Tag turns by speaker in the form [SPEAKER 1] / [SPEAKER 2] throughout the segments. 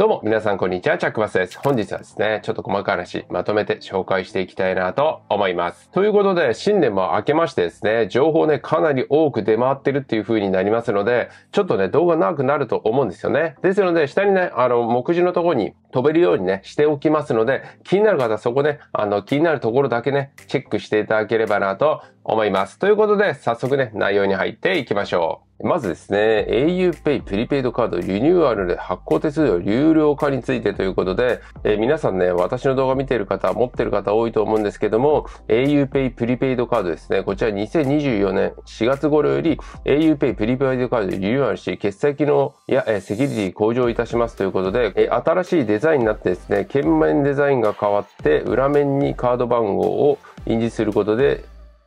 [SPEAKER 1] どうも、皆さん、こんにちは。チャックバスです。本日はですね、ちょっと細かい話、まとめて紹介していきたいなと思います。ということで、新年も明けましてですね、情報ね、かなり多く出回ってるっていう風になりますので、ちょっとね、動画長くなると思うんですよね。ですので、下にね、あの、目次のところに飛べるようにね、しておきますので、気になる方はそこね、あの、気になるところだけね、チェックしていただければなと思います。ということで、早速ね、内容に入っていきましょう。まずですね、auPay プリペイドカードリニューアルで発行手数料有料化についてということで、えー、皆さんね、私の動画見てる方、持ってる方多いと思うんですけども、auPay プリペイドカードですね、こちら2024年4月頃より auPay プリペイドカードリニューアルし、決済機能や、えー、セキュリティ向上いたしますということで、えー、新しいデザインになってですね、鍵面デザインが変わって、裏面にカード番号を印字することで、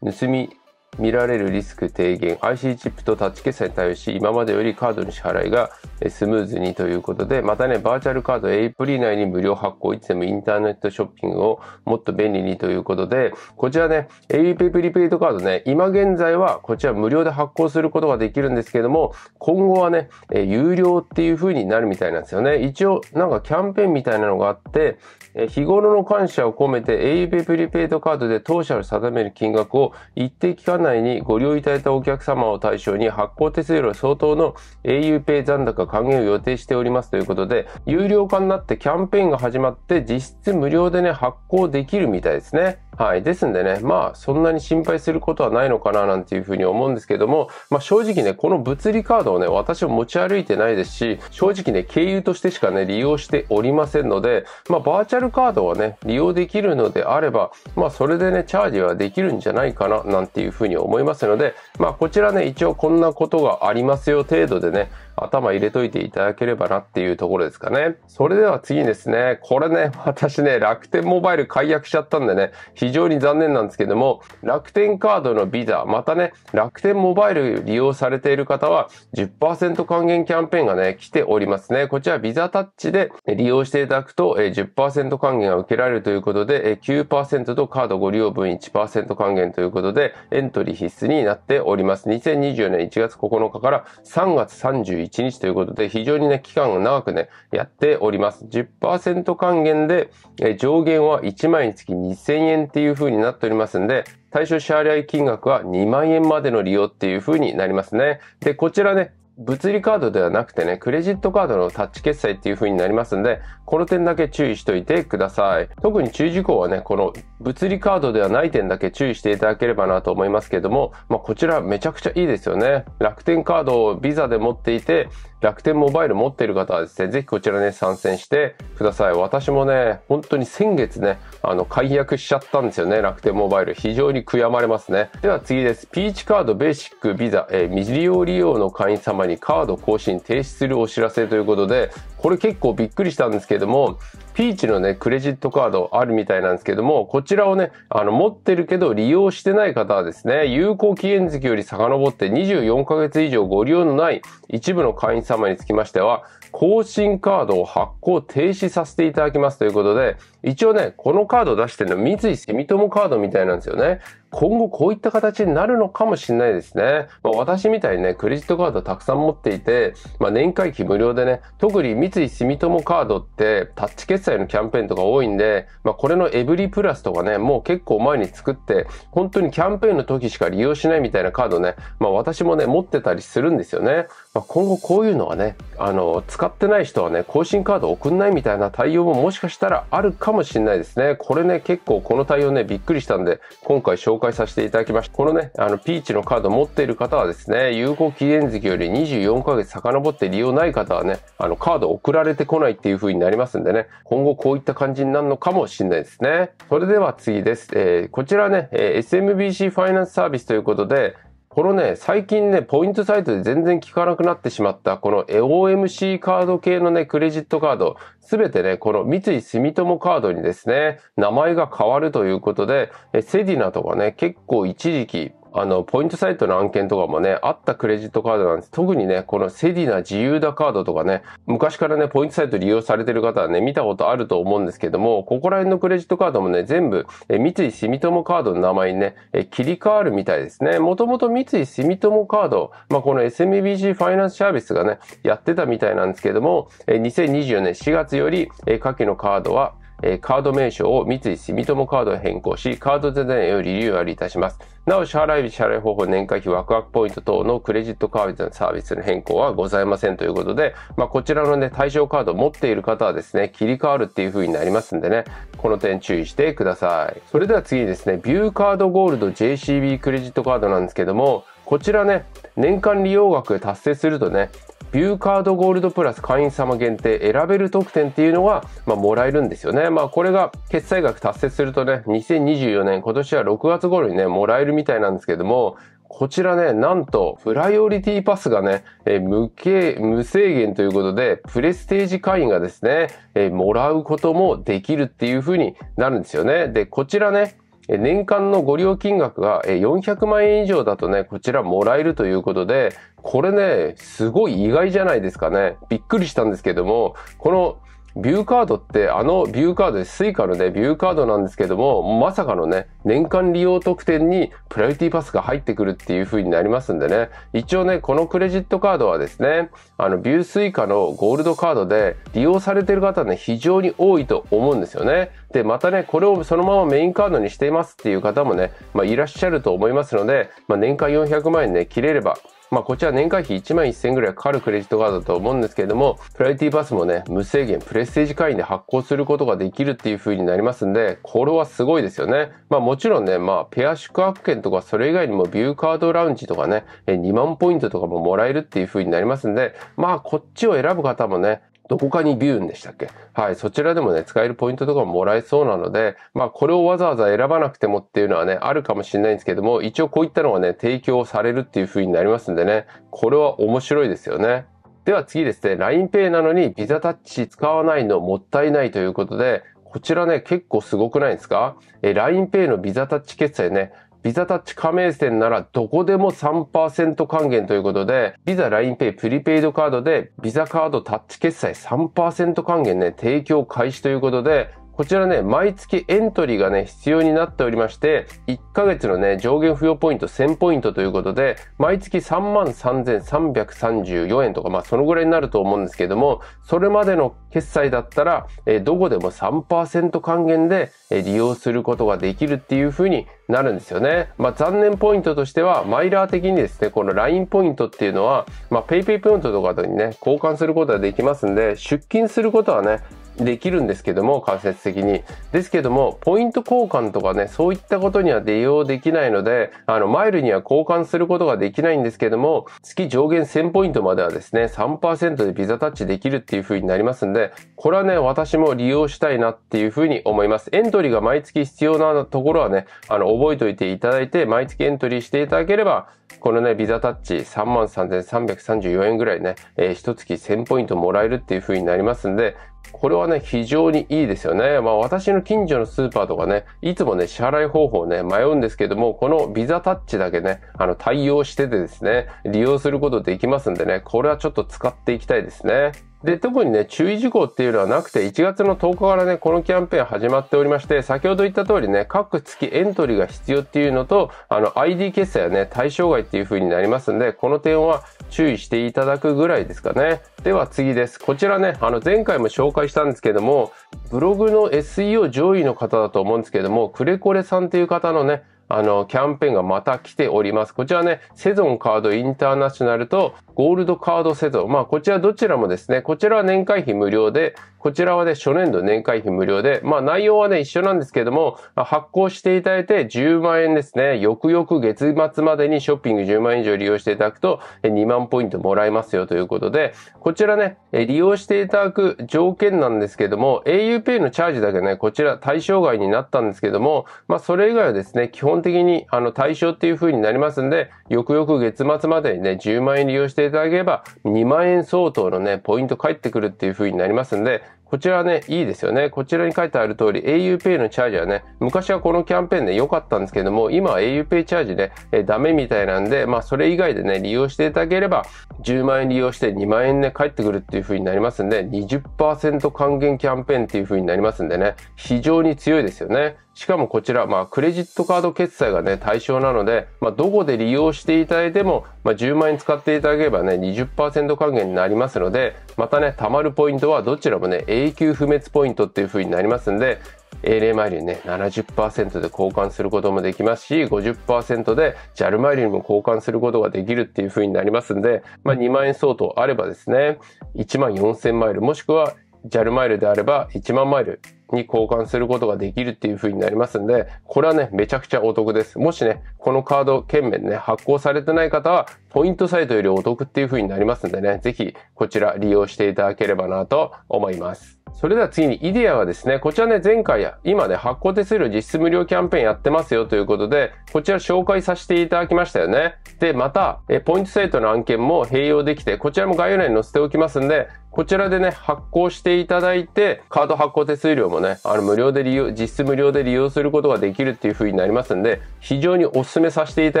[SPEAKER 1] 盗み見られるリスク低減 IC チップとタッチ決済に対応し今までよりカードの支払いがスムーズにということでまたねバーチャルカードエイプリ内に無料発行いつでもインターネットショッピングをもっと便利にということでこちらね a p p プリペイドカードね今現在はこちら無料で発行することができるんですけども今後はね有料っていう風になるみたいなんですよね一応なんかキャンペーンみたいなのがあって日頃の感謝を込めて au p プリペイドカードで当社の定める金額を一定期間内にご利用いただいたお客様を対象に発行手数料相当の au p 残高還元を予定しておりますということで、有料化になってキャンペーンが始まって実質無料でね、発行できるみたいですね。はい。ですんでね、まあ、そんなに心配することはないのかな、なんていうふうに思うんですけども、まあ、正直ね、この物理カードをね、私も持ち歩いてないですし、正直ね、経由としてしかね、利用しておりませんので、まあ、バーチャルルカードをね、利用できるのであれば、まあ、それでね、チャージはできるんじゃないかな、なんていうふうに思いますので、まあ、こちらね、一応こんなことがありますよ程度でね、頭入れといていただければなっていうところですかね。それでは次ですね。これね、私ね、楽天モバイル解約しちゃったんでね、非常に残念なんですけども、楽天カードのビザ、またね、楽天モバイル利用されている方は10%還元キャンペーンがね、来ておりますね。こちらビザタッチで利用していただくと10%還元が受けられるということで、9%とカードご利用分1%還元ということで、エントリー必須になっております。2024年1月9日から3月31 1日ということで、非常にね、期間が長くね、やっております。10%還元で、え上限は1枚につき2000円っていう風になっておりますんで、対象支払い金額は2万円までの利用っていう風になりますね。で、こちらね、物理カードではなくてね、クレジットカードのタッチ決済っていう風になりますんで、この点だけ注意しといてください。特に注意事項はね、この物理カードではない点だけ注意していただければなと思いますけれども、まあ、こちらめちゃくちゃいいですよね。楽天カードを visa で持っていて、楽天モバイル持っている方はですね、ぜひこちらね、参戦してください。私もね、本当に先月ね、あの、解約しちゃったんですよね、楽天モバイル。非常に悔やまれますね。では次です。ピーチカード、ベーシック、ビザ、えー、未利用利用の会員様にカード更新停止するお知らせということで、これ結構びっくりしたんですけれども、ピーチのね、クレジットカードあるみたいなんですけども、こちらをね、あの、持ってるけど利用してない方はですね、有効期限月より遡って24ヶ月以上ご利用のない一部の会員様につきましては、更新カードを発行停止させていただきますということで、一応ね、このカード出してるのは三井住友カードみたいなんですよね。今後こういった形になるのかもしれないですね。まあ、私みたいにね、クレジットカードたくさん持っていて、まあ、年会費無料でね、特に三井住友カードってタッチ決済のキャンペーンとか多いんで、まあ、これのエブリプラスとかね、もう結構前に作って、本当にキャンペーンの時しか利用しないみたいなカードね、まあ、私もね、持ってたりするんですよね。まあ、今後こういうのはね、あの、使ってない人はね、更新カード送んないみたいな対応ももしかしたらあるかもしれないですね。これね、結構この対応ね、びっくりしたんで、今回紹介介させていただきました。このね、あの、ピーチのカード持っている方はですね、有効期限月より24ヶ月遡って利用ない方はね、あの、カード送られてこないっていう風になりますんでね、今後こういった感じになるのかもしれないですね。それでは次です。えー、こちらね、え SMBC ファイナンスサービスということで、このね、最近ね、ポイントサイトで全然効かなくなってしまった、この OMC カード系のね、クレジットカード、すべてね、この三井住友カードにですね、名前が変わるということで、セディナとかね、結構一時期、あの、ポイントサイトの案件とかもね、あったクレジットカードなんです。特にね、このセディナ自由だカードとかね、昔からね、ポイントサイト利用されてる方はね、見たことあると思うんですけども、ここら辺のクレジットカードもね、全部、え三井住友カードの名前にね、え切り替わるみたいですね。もともと三井住友カード、まあ、この SMBC ファイナンスサービスがね、やってたみたいなんですけども、え2024年4月より、え下記のカードは、えー、カード名称を三井住友カードへ変更し、カード全体をよりリニューアルいたします。なお、支払い日、支払い方法、年会費、ワクワクポイント等のクレジットカードのサービスの変更はございませんということで、まあ、こちらのね、対象カードを持っている方はですね、切り替わるっていう風になりますんでね、この点注意してください。それでは次にですね、ビューカードゴールド JCB クレジットカードなんですけども、こちらね、年間利用額達成するとね、ビューカードゴールドプラス会員様限定選べる特典っていうのが、まあ、もらえるんですよね。まあ、これが決済額達成するとね、2024年、今年は6月頃にね、もらえるみたいなんですけども、こちらね、なんと、プライオリティパスがね、えー、無形、無制限ということで、プレステージ会員がですね、えー、もらうこともできるっていう風になるんですよね。で、こちらね、年間のご利用金額が400万円以上だとね、こちらもらえるということで、これね、すごい意外じゃないですかね。びっくりしたんですけども、このビューカードって、あのビューカードで、スイカのね、ビューカードなんですけども、まさかのね、年間利用特典にプライオリティパスが入ってくるっていう風になりますんでね、一応ね、このクレジットカードはですね、あの、ビュースイカのゴールドカードで利用されてる方ね、非常に多いと思うんですよね。で、またね、これをそのままメインカードにしていますっていう方もね、まあ、いらっしゃると思いますので、まあ、年間400万円ね、切れれば、まあ、こちら年会費1万1000円ぐらいかかるクレジットカードだと思うんですけれども、プライティパスもね、無制限、プレステージ会員で発行することができるっていう風になりますんで、これはすごいですよね。まあ、もちろんね、まあ、ペア宿泊券とか、それ以外にもビューカードラウンジとかね、2万ポイントとかももらえるっていう風になりますんで、まあ、こっちを選ぶ方もね、どこかにビューンでしたっけはい、そちらでもね、使えるポイントとかももらえそうなので、まあこれをわざわざ選ばなくてもっていうのはね、あるかもしれないんですけども、一応こういったのがね、提供されるっていう風になりますんでね、これは面白いですよね。では次ですね、LINEPay なのにビザタッチ使わないのもったいないということで、こちらね、結構すごくないですかえ、LINEPay のビザタッチ決済ね、ビザタッチ加盟店ならどこでも3%還元ということで、ビザ LINEPay プリペイドカードでビザカードタッチ決済3%還元ね、提供開始ということで、こちらね、毎月エントリーがね、必要になっておりまして、1ヶ月のね、上限付与ポイント1000ポイントということで、毎月33,334円とか、まあそのぐらいになると思うんですけども、それまでの決済だったら、えー、どこでも3%還元で、えー、利用することができるっていう風になるんですよね。まあ残念ポイントとしては、マイラー的にですね、この LINE ポイントっていうのは、まあ PayPay ポイントとかにね、交換することができますんで、出勤することはね、できるんですけども、間接的に。ですけども、ポイント交換とかね、そういったことには利用できないので、あの、マイルには交換することができないんですけども、月上限1000ポイントまではですね、3%でビザタッチできるっていう風になりますんで、これはね、私も利用したいなっていう風に思います。エントリーが毎月必要なところはね、あの、覚えておいていただいて、毎月エントリーしていただければ、このね、ビザタッチ33,334円ぐらいね、えー、1月1000ポイントもらえるっていう風になりますんで、これはね、非常にいいですよね。まあ私の近所のスーパーとかね、いつもね、支払い方法ね、迷うんですけども、このビザタッチだけね、あの、対応しててですね、利用することできますんでね、これはちょっと使っていきたいですね。で、特にね、注意事項っていうのはなくて、1月の10日からね、このキャンペーン始まっておりまして、先ほど言った通りね、各月エントリーが必要っていうのと、あの、ID 決済はね、対象外っていう風になりますんで、この点は注意していただくぐらいですかね。では次です。こちらね、あの、前回も紹介したんですけども、ブログの SEO 上位の方だと思うんですけども、クレコレさんっていう方のね、あの、キャンペーンがまた来ております。こちらね、セゾンカードインターナショナルとゴールドカードセゾン。まあ、こちらどちらもですね、こちらは年会費無料で、こちらはね、初年度年会費無料で、まあ、内容はね、一緒なんですけども、発行していただいて10万円ですね、翌々月末までにショッピング10万円以上利用していただくと、2万ポイントもらえますよということで、こちらね、利用していただく条件なんですけども、auPay のチャージだけね、こちら対象外になったんですけども、まあ、それ以外はですね、基本本的にあの対象っていう風になりますんで、よくよく月末までにね、10万円利用していただければ、2万円相当のね、ポイント返ってくるっていう風になりますんで、こちらね、いいですよね。こちらに書いてある通り、auPay のチャージはね、昔はこのキャンペーンで、良かったんですけども、今は auPay チャージで、ね、えダメみたいなんで、まあそれ以外でね、利用していただければ、10万円利用して2万円で返ってくるっていう風になりますんで、20%還元キャンペーンっていう風になりますんでね、非常に強いですよね。しかもこちら、まあ、クレジットカード決済がね、対象なので、まあ、どこで利用していただいても、まあ、10万円使っていただければね、20%還元になりますので、またね、貯まるポイントはどちらもね、永久不滅ポイントっていう風になりますんで、ALA マイルにね、70%で交換することもできますし、50%で JAL マイルにも交換することができるっていう風になりますんで、まあ、2万円相当あればですね、1万4000マイル、もしくは JAL マイルであれば1万マイルに交換することができるっていう風になりますんで、これはね、めちゃくちゃお得です。もしね、このカード、券面ね、発行されてない方は、ポイントサイトよりお得っていう風になりますんでね、ぜひこちら利用していただければなと思います。それでは次に、イデアはですね、こちらね、前回や、今ね、発行手数料実質無料キャンペーンやってますよということで、こちら紹介させていただきましたよね。で、また、えポイントサイトの案件も併用できて、こちらも概要欄に載せておきますんで、こちらでね、発行していただいて、カード発行手数料もね、あの、無料で利用、実質無料で利用することができるっていう風になりますんで、非常にお勧めさせていた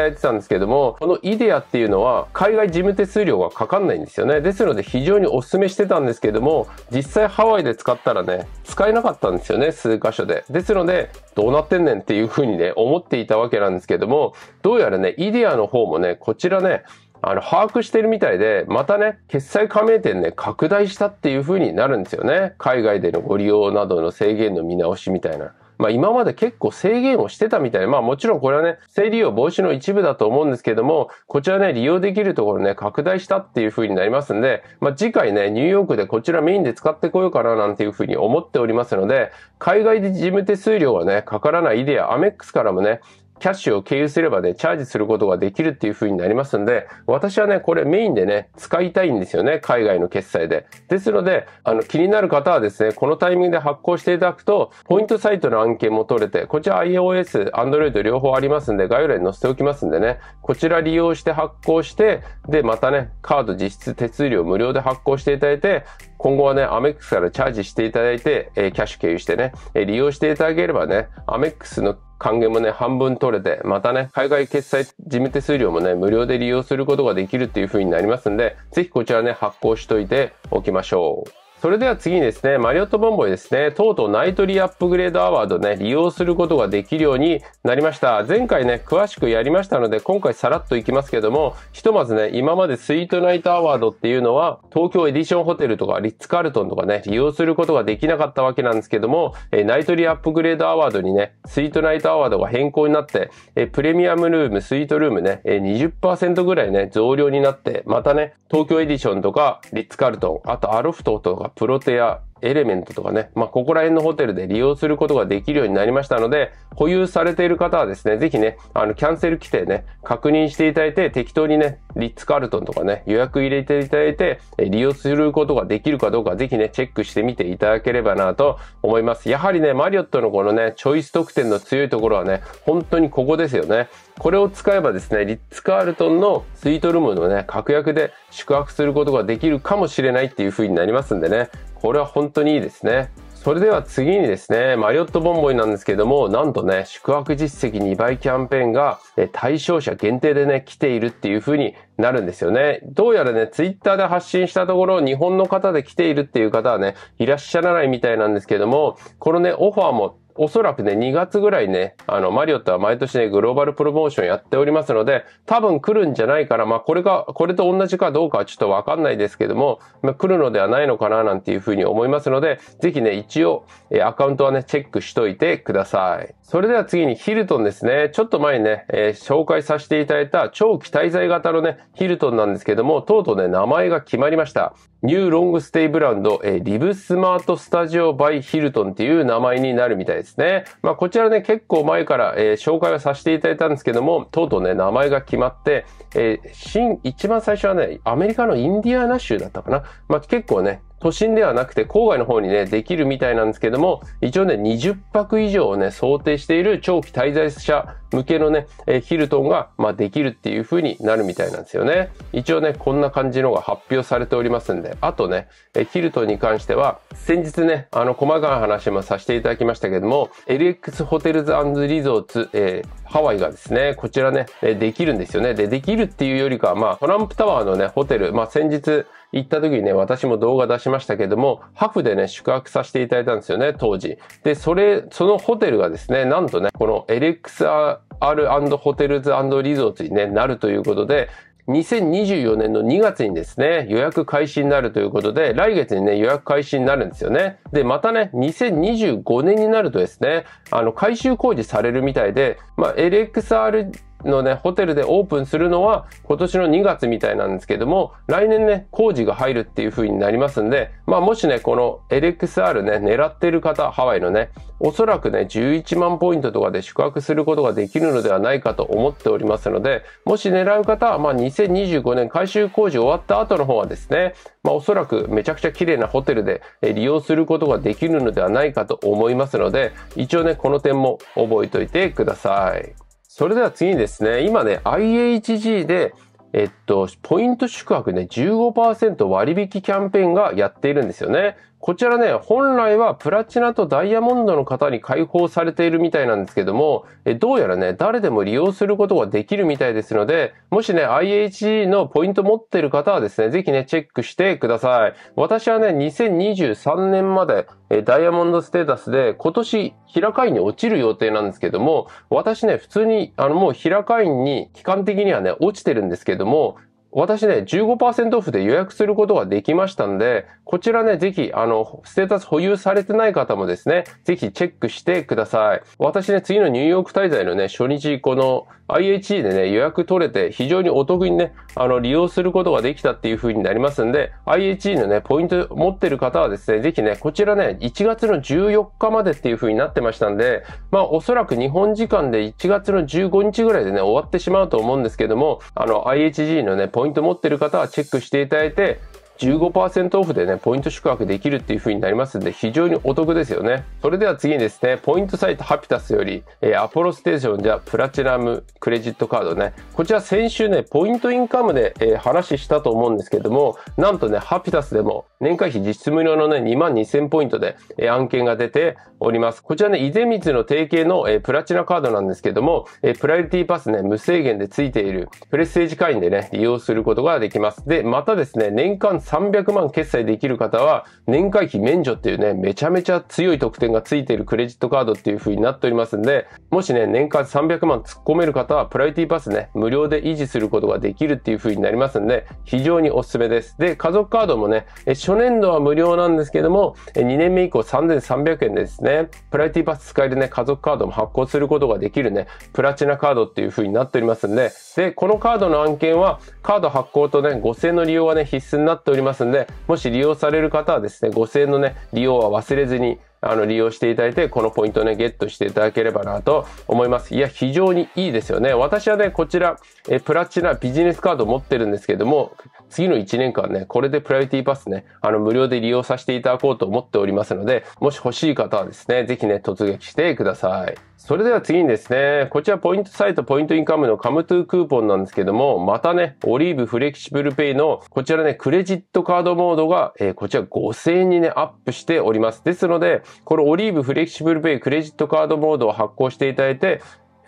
[SPEAKER 1] だいてたんですけども、このイデアっていうのは、海外事務手数料がかかんないんですよね。ですので、非常にお勧めしてたんですけども、実際ハワイで使ったらね、使えなかったんですよね、数箇所で。ですので、どうなってんねんっていうふうにね、思っていたわけなんですけども、どうやらね、イデアの方もね、こちらね、あの、把握してるみたいで、またね、決済加盟店ね、拡大したっていう風になるんですよね。海外でのご利用などの制限の見直しみたいな。まあ今まで結構制限をしてたみたいな、まあもちろんこれはね、生理用防止の一部だと思うんですけども、こちらね、利用できるところね、拡大したっていう風になりますんで、まあ次回ね、ニューヨークでこちらメインで使ってこようかななんていう風に思っておりますので、海外で事務手数料がね、かからないイデア、アメックスからもね、キャッシュを経由すればね、チャージすることができるっていう風になりますんで、私はね、これメインでね、使いたいんですよね、海外の決済で。ですので、あの、気になる方はですね、このタイミングで発行していただくと、ポイントサイトの案件も取れて、こちら iOS、Android 両方ありますんで、概要欄に載せておきますんでね、こちら利用して発行して、で、またね、カード実質手数料無料で発行していただいて、今後はね、アメックスからチャージしていただいて、えキャッシュ経由してね、え利用していただければね、アメックスの還元もね、半分取れて、またね、海外決済事務手数料もね、無料で利用することができるっていう風になりますんで、ぜひこちらね、発行しといておきましょう。それでは次にですね、マリオットボンボイですね、とうとうナイトリーアップグレードアワードね、利用することができるようになりました。前回ね、詳しくやりましたので、今回さらっといきますけども、ひとまずね、今までスイートナイトアワードっていうのは、東京エディションホテルとかリッツカールトンとかね、利用することができなかったわけなんですけども、えナイトリーアップグレードアワードにね、スイートナイトアワードが変更になって、えプレミアムルーム、スイートルームね、え20%ぐらいね、増量になって、またね、東京エディションとかリッツカールトン、あとアロフトとかプロテア、エレメントとかね、まあ、ここら辺のホテルで利用することができるようになりましたので、保有されている方はですね、ぜひね、あの、キャンセル規定ね、確認していただいて、適当にね、リッツ・カールトンとかね、予約入れていただいて、利用することができるかどうか、ぜひね、チェックしてみていただければなと思います。やはりね、マリオットのこのね、チョイス特典の強いところはね、本当にここですよね。これを使えばですね、リッツ・カールトンのスイートルームのね、確約で宿泊することができるかもしれないっていう風になりますんでね、これは本当にいいですね。それでは次にですね、マリオットボンボイなんですけども、なんとね、宿泊実績2倍キャンペーンが対象者限定でね、来ているっていう風になるんですよね。どうやらね、ツイッターで発信したところ、日本の方で来ているっていう方はね、いらっしゃらないみたいなんですけども、このね、オファーもおそらくね、2月ぐらいね、あの、マリオットは毎年ね、グローバルプロモーションやっておりますので、多分来るんじゃないかな。まあ、これが、これと同じかどうかはちょっとわかんないですけども、まあ、来るのではないのかな、なんていうふうに思いますので、ぜひね、一応、えアカウントはね、チェックしといてください。それでは次にヒルトンですね。ちょっと前にね、えー、紹介させていただいた長期滞在型のね、ヒルトンなんですけども、とうとうね、名前が決まりました。ニューロングステイブランド、えー、リブスマートスタジオバイヒルトンっていう名前になるみたいです。ですね。まあ、こちらね、結構前から、えー、紹介をさせていただいたんですけども、とうとうね、名前が決まって、えー、新、一番最初はね、アメリカのインディアナ州だったかな。まあ、結構ね、都心ではなくて郊外の方にね、できるみたいなんですけども、一応ね、20泊以上をね、想定している長期滞在者向けのね、えヒルトンが、まあ、できるっていう風になるみたいなんですよね。一応ね、こんな感じのが発表されておりますんで、あとね、えヒルトンに関しては、先日ね、あの、細かい話もさせていただきましたけども、LX ホテルズリゾーツ、えー、ハワイがですね、こちらね、できるんですよね。で、できるっていうよりかは、まあ、トランプタワーのね、ホテル、まあ、先日、行った時にね、私も動画出しましたけども、ハフでね、宿泊させていただいたんですよね、当時。で、それ、そのホテルがですね、なんとね、この LXR& ホテルズリゾートに、ね、なるということで、2024年の2月にですね、予約開始になるということで、来月にね、予約開始になるんですよね。で、またね、2025年になるとですね、あの、改修工事されるみたいで、まあ、LXR のね、ホテルでオープンするのは今年の2月みたいなんですけども、来年ね、工事が入るっていう風になりますんで、まあもしね、この LXR ね、狙ってる方、ハワイのね、おそらくね、11万ポイントとかで宿泊することができるのではないかと思っておりますので、もし狙う方は、まあ2025年改修工事終わった後の方はですね、まあおそらくめちゃくちゃ綺麗なホテルで利用することができるのではないかと思いますので、一応ね、この点も覚えておいてください。それでは次にですね、今ね、IHG で、えっと、ポイント宿泊ね、15%割引キャンペーンがやっているんですよね。こちらね、本来はプラチナとダイヤモンドの方に開放されているみたいなんですけども、えどうやらね、誰でも利用することができるみたいですので、もしね、IHG のポイント持ってる方はですね、ぜひね、チェックしてください。私はね、2023年まで、えダイヤモンドステータスで今年平会員に落ちる予定なんですけども、私ね、普通に、あのもう平会員に期間的にはね、落ちてるんですけども、私ね、15%オフで予約することができましたんで、こちらね、ぜひ、あの、ステータス保有されてない方もですね、ぜひチェックしてください。私ね、次のニューヨーク滞在のね、初日、この IHE でね、予約取れて、非常にお得にね、あの、利用することができたっていう風になりますんで、IHE のね、ポイント持ってる方はですね、ぜひね、こちらね、1月の14日までっていう風になってましたんで、まあ、おそらく日本時間で1月の15日ぐらいでね、終わってしまうと思うんですけども、あの、IHG のね、ポポイント持ってる方はチェックしていただいて、15%オフでね、ポイント宿泊できるっていう風になりますんで、非常にお得ですよね。それでは次にですね、ポイントサイトハピタスより、えー、アポロステーションじゃプラチナムクレジットカードね、こちら先週ね、ポイントインカムで、えー、話したと思うんですけども、なんとね、ハピタスでも年会費実質無料のね、2万2000ポイントで、えー、案件が出ております。こちらね、伊勢光の提携の、えー、プラチナカードなんですけども、えー、プライオリティパスね、無制限でついているプレステージ会員でね、利用することができます。で、またですね、年間300万決済できる方は、年会費免除っていうね、めちゃめちゃ強い特典がついているクレジットカードっていう風になっておりますんで、もしね、年間300万突っ込める方は、プライティパスね、無料で維持することができるっていう風になりますんで、非常におすすめです。で、家族カードもね、初年度は無料なんですけども、2年目以降3300円ですね、プライティパス使えるね、家族カードも発行することができるね、プラチナカードっていう風になっておりますんで、で、このカードの案件は、カード発行とね、5000の利用がね、必須になっておりますりますんで、もし利用される方はですね、5000円のね、利用は忘れずに、あの、利用していただいて、このポイントね、ゲットしていただければなと思います。いや、非常にいいですよね。私はね、こちら、えプラチナビジネスカード持ってるんですけども、次の1年間ね、これでプライオリティパスね、あの、無料で利用させていただこうと思っておりますので、もし欲しい方はですね、ぜひね、突撃してください。それでは次にですね、こちらポイントサイト、ポイントインカムのカムトゥークーポンなんですけども、またね、オリーブフレキシブルペイの、こちらね、クレジットカードモードが、えー、こちら5000円にね、アップしております。ですので、このオリーブフレキシブルペイクレジットカードモードを発行していただいて、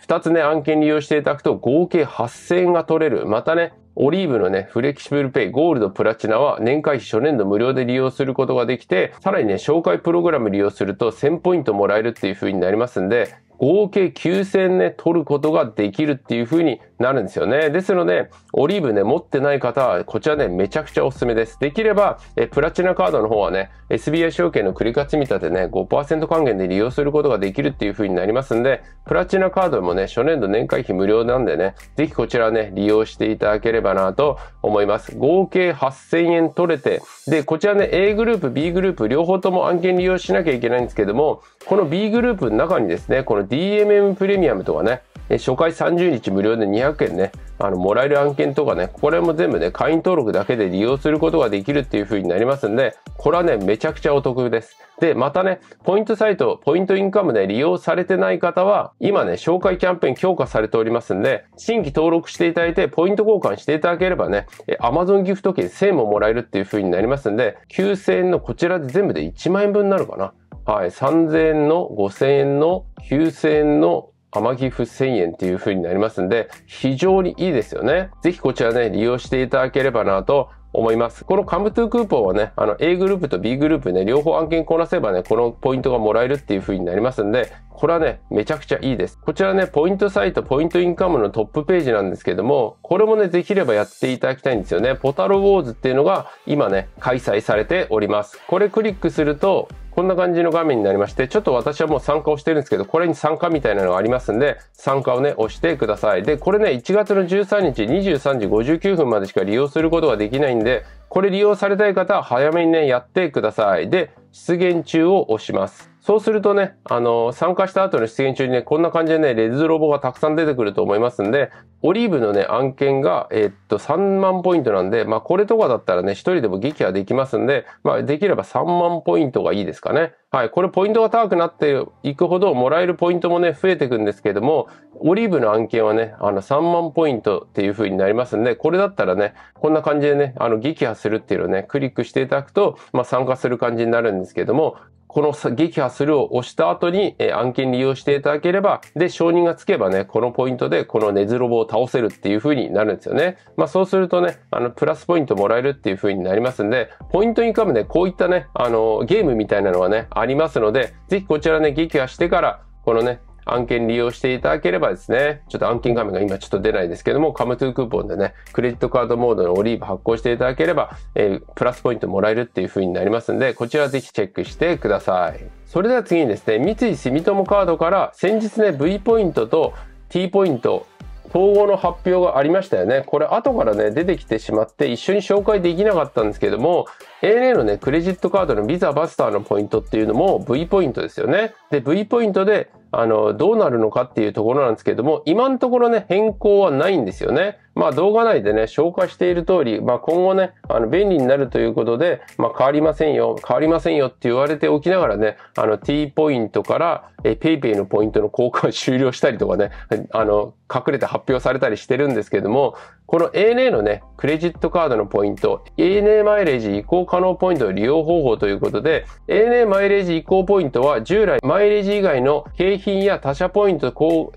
[SPEAKER 1] 2つね、案件利用していただくと合計8000円が取れる。またね、オリーブのね、フレキシブルペイ、ゴールド、プラチナは年会費初年度無料で利用することができて、さらにね、紹介プログラム利用すると1000ポイントもらえるっていう風になりますんで、合計9000ね、取ることができるっていう風になるんですよね。ですので、オリーブね、持ってない方は、こちらね、めちゃくちゃおすすめです。できれば、えプラチナカードの方はね、SBI 証券の繰り返し見立てね、5%還元で利用することができるっていう風になりますんで、プラチナカードもね、初年度年会費無料なんでね、ぜひこちらね、利用していただければばなと思います。合計8000円取れて、で、こちらね、A グループ、B グループ、両方とも案件利用しなきゃいけないんですけども、この B グループの中にですね、この DMM プレミアムとかね、初回30日無料で200円ね、あの、もらえる案件とかね、これも全部ね、会員登録だけで利用することができるっていう風になりますんで、これはね、めちゃくちゃお得です。で、またね、ポイントサイト、ポイントインカムで利用されてない方は、今ね、紹介キャンペーン強化されておりますんで、新規登録していただいて、ポイント交換していただければね、Amazon ギフト券1000ももらえるっていう風になりますんで、9000円のこちらで全部で1万円分になるかな。はい、3000円の、5000円の、9000円の、マギフ1000円っていう風になりますんで、非常にいいですよね。ぜひこちらね、利用していただければなと思います。このカムトゥークーポンはね、あの A グループと B グループね、両方案件こなせばね、このポイントがもらえるっていう風になりますんで、これはね、めちゃくちゃいいです。こちらね、ポイントサイト、ポイントインカムのトップページなんですけども、これもね、できればやっていただきたいんですよね。ポタロウォーズっていうのが今ね、開催されております。これクリックすると、こんな感じの画面になりまして、ちょっと私はもう参加をしてるんですけど、これに参加みたいなのがありますんで、参加をね、押してください。で、これね、1月の13日23時59分までしか利用することができないんで、これ利用されたい方は早めにね、やってください。で、出現中を押します。そうするとね、あの、参加した後の出現中にね、こんな感じでね、レズロボがたくさん出てくると思いますんで、オリーブのね、案件が、えー、っと、3万ポイントなんで、まあ、これとかだったらね、一人でも撃破できますんで、まあ、できれば3万ポイントがいいですかね。はい。これポイントが高くなっていくほど、もらえるポイントもね、増えていくんですけども、オリーブの案件はね、あの、3万ポイントっていう風になりますんで、これだったらね、こんな感じでね、あの、撃破するっていうのをね、クリックしていただくと、まあ、参加する感じになるんですけども、この撃破するを押した後に、え案件利用していただければ、で、承認がつけばね、このポイントでこのネズロボを倒せるっていう風になるんですよね。まあそうするとね、あの、プラスポイントもらえるっていう風になりますんで、ポイントにンむね、こういったね、あの、ゲームみたいなのはね、ありますので、ぜひこちらね、撃破してから、このね、案件利用していただければですね、ちょっと案件画面が今ちょっと出ないですけども、カムトゥークーポンでね、クレジットカードモードのオリーブ発行していただければ、えー、プラスポイントもらえるっていう風になりますんで、こちらぜひチェックしてください。それでは次にですね、三井住友カードから先日ね、V ポイントと T ポイント、統合の発表がありましたよね。これ後からね、出てきてしまって一緒に紹介できなかったんですけども、ANA のね、クレジットカードのビザバスターのポイントっていうのも V ポイントですよね。で、V ポイントであの、どうなるのかっていうところなんですけども、今のところね、変更はないんですよね。まあ動画内でね、紹介している通り、まあ今後ね、あの、便利になるということで、まあ変わりませんよ、変わりませんよって言われておきながらね、あの T ポイントから、え、PayPay のポイントの交換終了したりとかね、あの、隠れて発表されたりしてるんですけども、この ANA のね、クレジットカードのポイント、ANA マイレージ移行可能ポイントの利用方法ということで、ANA マイレージ移行ポイントは従来マイレージ以外の経費品や他社ポイント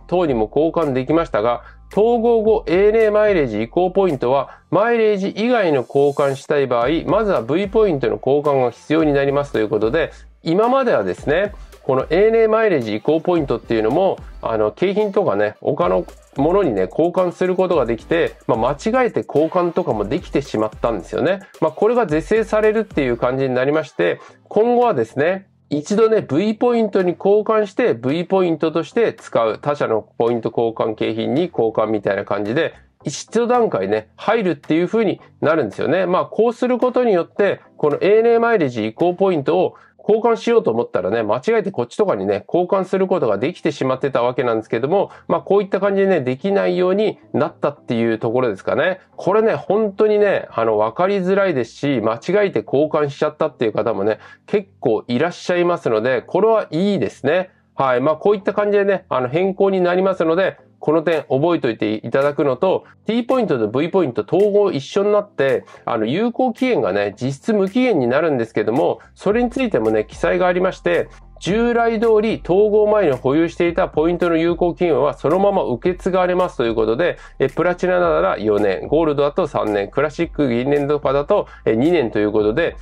[SPEAKER 1] 等にも交換できましたが、統合後 ANA マイレージ移行ポイントは、マイレージ以外の交換したい場合、まずは V ポイントの交換が必要になりますということで、今まではですね、この ANA マイレージ移行ポイントっていうのも、あの、景品とかね、他のものにね、交換することができて、まあ、間違えて交換とかもできてしまったんですよね。まあ、これが是正されるっていう感じになりまして、今後はですね、一度ね、V ポイントに交換して、V ポイントとして使う、他社のポイント交換景品に交換みたいな感じで、一度段階ね、入るっていう風になるんですよね。まあ、こうすることによって、この ANA マイレージ移行ポイントを交換しようと思ったらね、間違えてこっちとかにね、交換することができてしまってたわけなんですけども、まあこういった感じでね、できないようになったっていうところですかね。これね、本当にね、あの、わかりづらいですし、間違えて交換しちゃったっていう方もね、結構いらっしゃいますので、これはいいですね。はい。まあ、こういった感じでね、あの、変更になりますので、この点覚えておいていただくのと、T ポイントと V ポイント統合一緒になって、あの、有効期限がね、実質無期限になるんですけども、それについてもね、記載がありまして、従来通り統合前に保有していたポイントの有効期限はそのまま受け継がれますということで、プラチナなら4年、ゴールドだと3年、クラシック銀年度かだと2年ということで、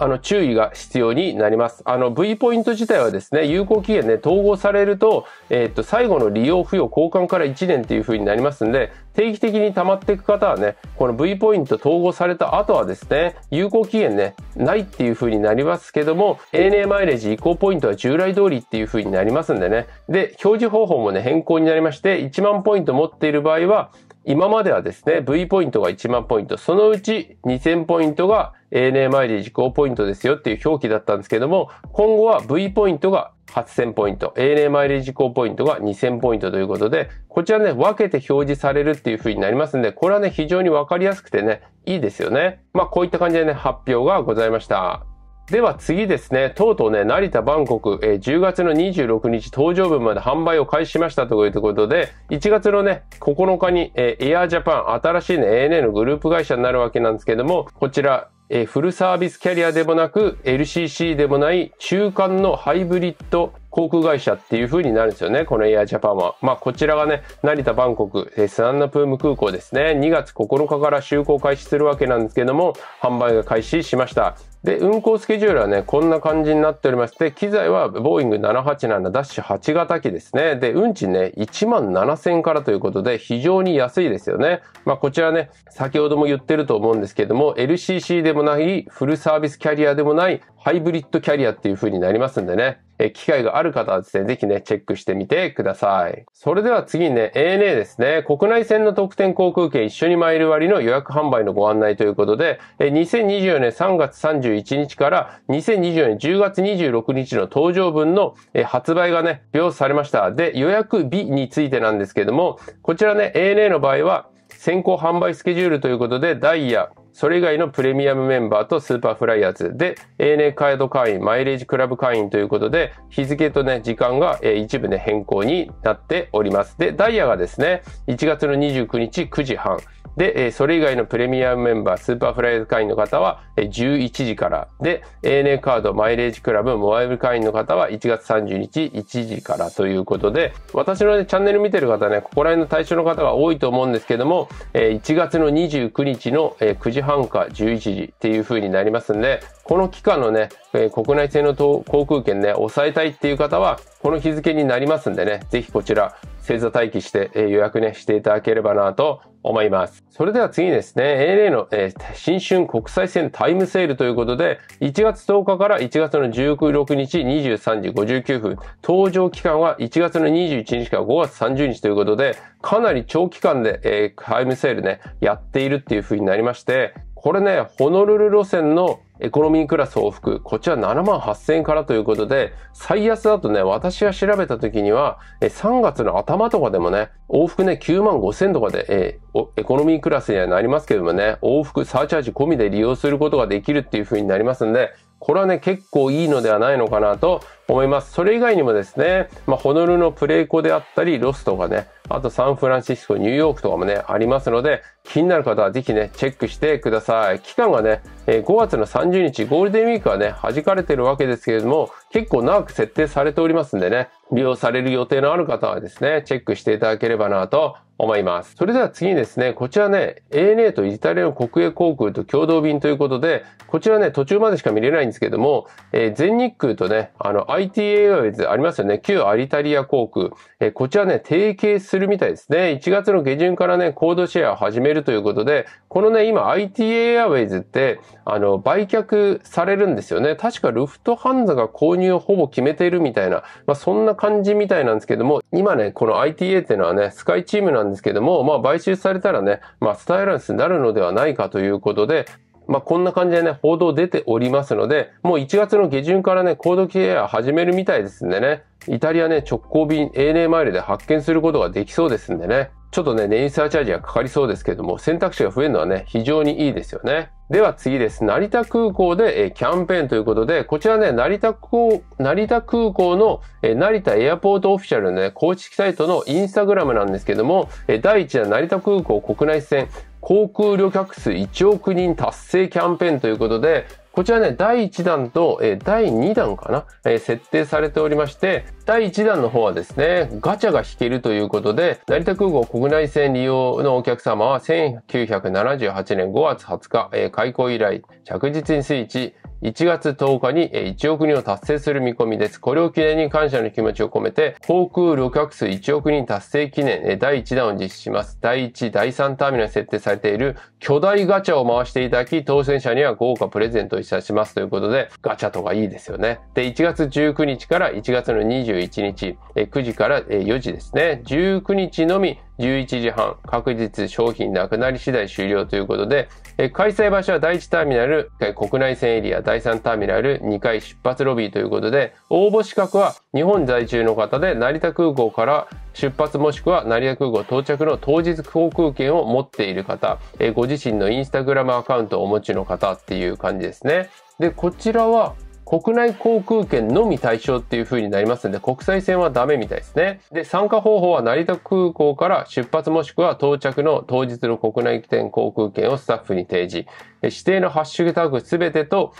[SPEAKER 1] あの、注意が必要になります。あの、V ポイント自体はですね、有効期限ね、統合されると、えー、っと、最後の利用付与交換から1年っていう風になりますんで、定期的に溜まっていく方はね、この V ポイント統合された後はですね、有効期限ね、ないっていう風になりますけども、ANA マイレージ移行ポイントは従来通りっていう風になりますんでね。で、表示方法もね、変更になりまして、1万ポイント持っている場合は、今まではですね、V ポイントが1万ポイント、そのうち2000ポイントが ANA マイレージ5ポイントですよっていう表記だったんですけども、今後は V ポイントが8000ポイント、ANA マイレージ5ポイントが2000ポイントということで、こちらね、分けて表示されるっていう風になりますんで、これはね、非常にわかりやすくてね、いいですよね。まあ、こういった感じでね、発表がございました。では次ですね、とうとうね、成田、バンコク、えー、10月の26日、搭乗分まで販売を開始しましたということで、1月のね、9日に、えー、エアージャパン、新しいね、ANA のグループ会社になるわけなんですけども、こちら、えー、フルサービスキャリアでもなく、LCC でもない、中間のハイブリッド航空会社っていう風になるんですよね。このエアジャパンは。まあ、こちらがね、成田、バンコク、スナンナプーム空港ですね。2月9日から就航開始するわけなんですけども、販売が開始しました。で、運行スケジュールはね、こんな感じになっておりまして、機材はボーイング787ダッシュ8型機ですね。で、運賃ね、1万7000からということで、非常に安いですよね。まあ、こちらね、先ほども言ってると思うんですけども、LCC でもない、フルサービスキャリアでもない、ハイブリッドキャリアっていう風になりますんでね。え機会がある方はですね、ぜひね、チェックしてみてください。それでは次にね、ANA ですね、国内線の特典航空券一緒に参る割の予約販売のご案内ということで、2024年3月31日から2024年10月26日の登場分の、発売がね、表されました。で、予約日についてなんですけども、こちらね、ANA の場合は、先行販売スケジュールということで、ダイヤ、それ以外のプレミアムメンバーとスーパーフライヤーズで、ANA カード会員、マイレージクラブ会員ということで、日付とね、時間が一部ね、変更になっております。で、ダイヤがですね、1月の29日9時半。で、それ以外のプレミアムメンバー、スーパーフライヤーズ会員の方は11時から。で、ANA カード、マイレージクラブ、モバイル会員の方は1月30日1時からということで、私の、ね、チャンネル見てる方ね、ここら辺の対象の方が多いと思うんですけども、1月の29日の9時半半か11時っていう風になりますんで、この期間のね、え国内線の航空券ね、抑えたいっていう方は、この日付になりますんでね、ぜひこちら、星座待機して、え予約ね、していただければなと思います。それでは次ですね、ANA の、えー、新春国際線タイムセールということで、1月10日から1月の16日23時59分、搭乗期間は1月の21日から5月30日ということで、かなり長期間で、えー、タイムセールね、やっているっていう風になりまして、これね、ホノルル路線のエコノミークラス往復、こちら7万8000円からということで、最安だとね、私が調べた時には、3月の頭とかでもね、往復ね、9万5000とかで、えエコノミークラスにはなりますけどもね、往復サーチャージ込みで利用することができるっていう風になりますんで、これはね、結構いいのではないのかなと思います。それ以外にもですね、まあ、ホノルルのプレイコであったり、ロスとかね、あとサンフランシスコ、ニューヨークとかもね、ありますので、気になる方はぜひね、チェックしてください。期間がね、5月の30日、ゴールデンウィークはね、弾かれてるわけですけれども、結構長く設定されておりますんでね、利用される予定のある方はですね、チェックしていただければなと思います。それでは次にですね、こちらね、ANA とイタリアの国営航空と共同便ということで、こちらね、途中までしか見れないんですけども、えー、全日空とね、あの、IT a アウェイズありますよね、旧アリタリア航空、えー、こちらね、提携するみたいですね、1月の下旬からね、コードシェアを始めるるということで、このね、今 IT エアウェイズって、あの、売却されるんですよね。確かルフトハンザが購入をほぼ決めているみたいな、まあそんな感じみたいなんですけども、今ね、この ITA っていうのはね、スカイチームなんですけども、まあ買収されたらね、まあスタイランスになるのではないかということで、まあ、こんな感じでね、報道出ておりますので、もう1月の下旬からね、コードケア始めるみたいですんでね、イタリアね、直行便 ANA マイルで発見することができそうですんでね。ちょっとね、燃油サーチャージがかかりそうですけども、選択肢が増えるのはね、非常にいいですよね。では次です。成田空港で、キャンペーンということで、こちらね、成田空港、成田空港の、成田エアポートオフィシャルのね、公式サイトのインスタグラムなんですけども、第1弾成田空港国内線航空旅客数1億人達成キャンペーンということで、こちらね、第1弾と、え第2弾かな、え設定されておりまして、第1弾の方はですね、ガチャが引けるということで、成田空港国内線利用のお客様は1978年5月20日、え開港以来、着実にスイッチ、1月10日に1億人を達成する見込みです。これを記念に感謝の気持ちを込めて、航空旅客数1億人達成記念第1弾を実施します。第1、第3ターミナルに設定されている巨大ガチャを回していただき、当選者には豪華プレゼントをいたしますということで、ガチャとかいいですよね。で、1月19日から1月の21日、9時から4時ですね。19日のみ、11時半、確実商品なくなり次第終了ということで、え開催場所は第1ターミナル、国内線エリア、第3ターミナル、2階出発ロビーということで、応募資格は日本在住の方で成田空港から出発もしくは成田空港到着の当日航空券を持っている方、えご自身のインスタグラムアカウントをお持ちの方っていう感じですね。で、こちらは国内航空券のみ対象っていう風になりますんで、国際線はダメみたいですね。で、参加方法は成田空港から出発もしくは到着の当日の国内線航空券をスタッフに提示。指定のハッシュタグすべてと、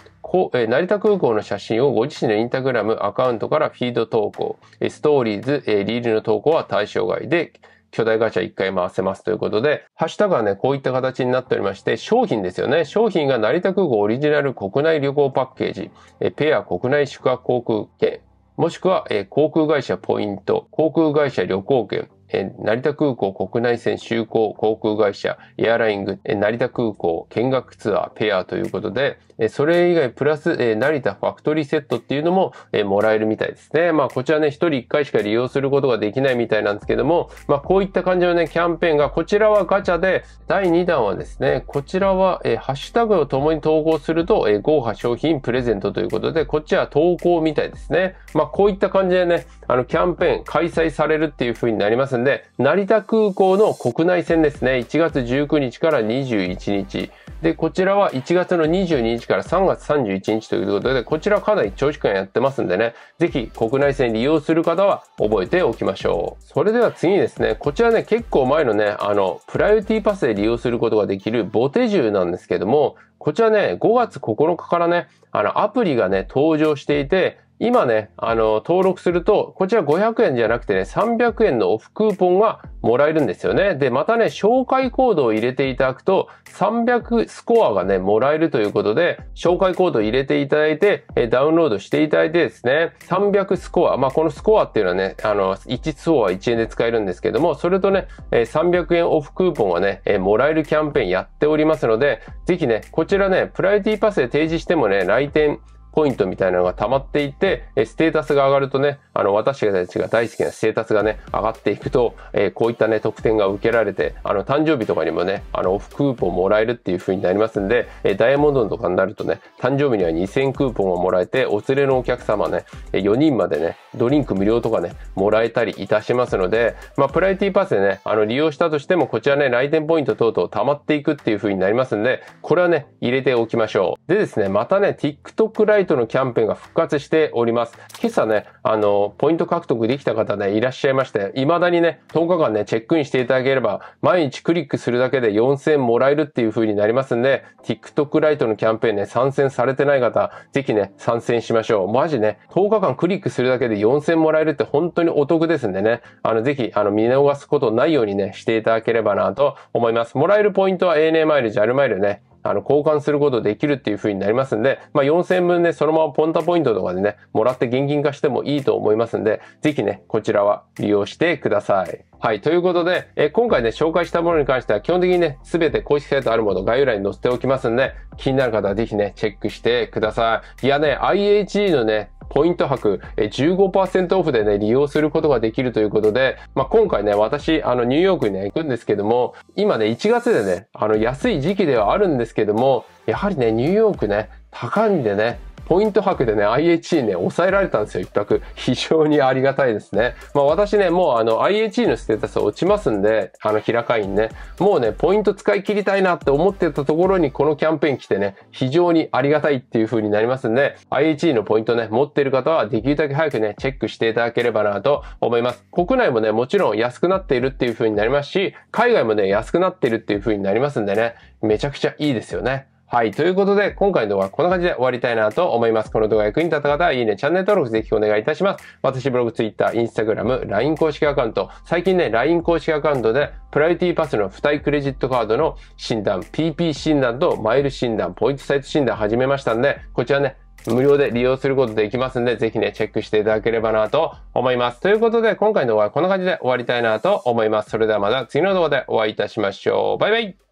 [SPEAKER 1] 成田空港の写真をご自身のインスタグラムアカウントからフィード投稿、ストーリーズ、リールの投稿は対象外で、巨大会社1回回せますということで、ハッシュタグはね、こういった形になっておりまして、商品ですよね。商品が成田空港オリジナル国内旅行パッケージ、えペア国内宿泊航空券、もしくは、え航空会社ポイント、航空会社旅行券、え成田空港国内線就航航空会社、エアライング、成田空港見学ツアーペアということで、それ以外プラス、成田ファクトリーセットっていうのも、もらえるみたいですね。まあ、こちらね、一人一回しか利用することができないみたいなんですけども、まあ、こういった感じのね、キャンペーンが、こちらはガチャで、第2弾はですね、こちらは、ハッシュタグを共に投稿すると、豪華商品プレゼントということで、こっちは投稿みたいですね。まあ、こういった感じでね、あの、キャンペーン開催されるっていう風になりますんで、成田空港の国内線ですね、1月19日から21日。で、こちらは1月の22日から3月31日ということで、こちらかなり長時間やってますんでね、ぜひ国内線利用する方は覚えておきましょう。それでは次にですね、こちらね、結構前のね、あの、プライオリティパスで利用することができるボテ銃なんですけども、こちらね、5月9日からね、あの、アプリがね、登場していて、今ね、あの、登録すると、こちら500円じゃなくてね、300円のオフクーポンがもらえるんですよね。で、またね、紹介コードを入れていただくと、300スコアがね、もらえるということで、紹介コードを入れていただいて、ダウンロードしていただいてですね、300スコア、まあ、このスコアっていうのはね、あの、1スコア1円で使えるんですけども、それとね、300円オフクーポンがね、もらえるキャンペーンやっておりますので、ぜひね、こちらね、プライティパスで提示してもね、来店、ポイントみたいなのが溜まっていて、えステータスが上がるとね、あの、私たちが大好きなステータスがね、上がっていくと、えこういったね、特典が受けられて、あの、誕生日とかにもね、あの、オフクーポンもらえるっていう風になりますんで、えダイヤモンドとかになるとね、誕生日には2000クーポンをもらえて、お連れのお客様ね、4人までね、ドリンク無料とかね、もらえたりいたしますので、まあ、プライティパスでね、あの、利用したとしても、こちらね、来店ポイント等々溜まっていくっていう風になりますんで、これはね、入れておきましょう。でですね、またね、TikTok ライトのキャンペーンが復活しております。今朝ね、あの、ポイント獲得できた方ね、いらっしゃいまして、未だにね、10日間ね、チェックインしていただければ、毎日クリックするだけで4000もらえるっていう風になりますんで、TikTok ライトのキャンペーンね、参戦されてない方、ぜひね、参戦しましょう。マジね、10日間クリックするだけで4000もらえるって本当にお得ですんでね、あの、ぜひ、あの、見逃すことないようにね、していただければなと思います。もらえるポイントは ANA マイル、JAL マイルね、あの、交換することできるっていう風になりますんで、まあ、4000分ね、そのままポンタポイントとかでね、もらって現金化してもいいと思いますんで、ぜひね、こちらは利用してください。はい。ということで、え今回ね、紹介したものに関しては、基本的にね、すべて公式サイトあるもの、概要欄に載せておきますんで、気になる方はぜひね、チェックしてください。いやね、IHE のね、ポイント博え15%オフでね、利用することができるということで、まあ、今回ね、私、あの、ニューヨークにね、行くんですけども、今ね、1月でね、あの、安い時期ではあるんですけども、やはりね、ニューヨークね、高いんでね、ポイント博でね、IHE ね、抑えられたんですよ、一択。非常にありがたいですね。まあ私ね、もうあの IHE のステータス落ちますんで、あの、平会員ね、もうね、ポイント使い切りたいなって思ってたところにこのキャンペーン来てね、非常にありがたいっていう風になりますんで、IHE のポイントね、持ってる方はできるだけ早くね、チェックしていただければなと思います。国内もね、もちろん安くなっているっていう風になりますし、海外もね、安くなっているっていう風になりますんでね、めちゃくちゃいいですよね。はい。ということで、今回の動画はこんな感じで終わりたいなと思います。この動画役に立った方は、いいね、チャンネル登録ぜひお願いいたします。私、ブログ、ツイッター、インスタグラム、LINE 公式アカウント、最近ね、LINE 公式アカウントで、プライオリティパスの付帯クレジットカードの診断、PP 診断とマイル診断、ポイントサイト診断始めましたんで、こちらね、無料で利用することできますんで、ぜひね、チェックしていただければなと思います。ということで、今回の動画はこんな感じで終わりたいなと思います。それではまた次の動画でお会いいたしましょう。バイバイ